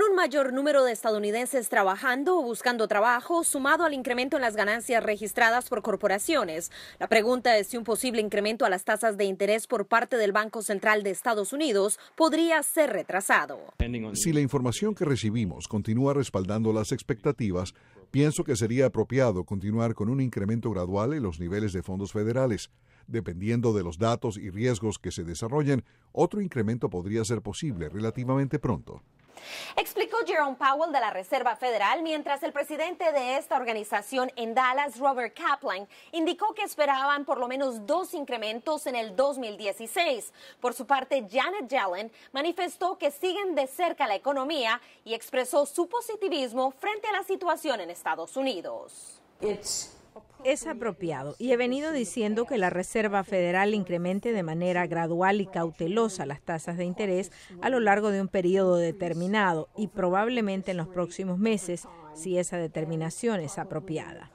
Con un mayor número de estadounidenses trabajando o buscando trabajo, sumado al incremento en las ganancias registradas por corporaciones, la pregunta es si un posible incremento a las tasas de interés por parte del Banco Central de Estados Unidos podría ser retrasado. Si la información que recibimos continúa respaldando las expectativas, pienso que sería apropiado continuar con un incremento gradual en los niveles de fondos federales. Dependiendo de los datos y riesgos que se desarrollen, otro incremento podría ser posible relativamente pronto. Explicó Jerome Powell de la Reserva Federal, mientras el presidente de esta organización en Dallas, Robert Kaplan, indicó que esperaban por lo menos dos incrementos en el 2016. Por su parte, Janet Yellen manifestó que siguen de cerca la economía y expresó su positivismo frente a la situación en Estados Unidos es apropiado y he venido diciendo que la Reserva Federal incremente de manera gradual y cautelosa las tasas de interés a lo largo de un periodo determinado y probablemente en los próximos meses si esa determinación es apropiada.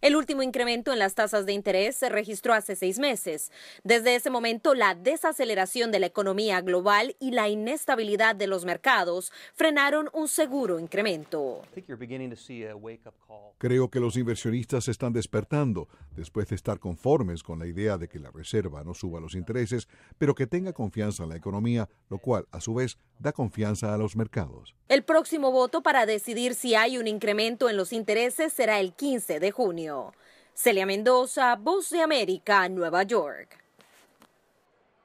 El último incremento en las tasas de interés se registró hace seis meses. Desde ese momento, la desaceleración de la economía global y la inestabilidad de los mercados frenaron un seguro incremento. Creo que los inversionistas están despertando después de estar conformes con la idea de que la Reserva no suba los intereses, pero que tenga confianza en la economía, lo cual, a su vez, da confianza a los mercados. El próximo voto para decidir si hay un incremento en los intereses será el 15 de junio. Celia Mendoza, Voz de América, Nueva York.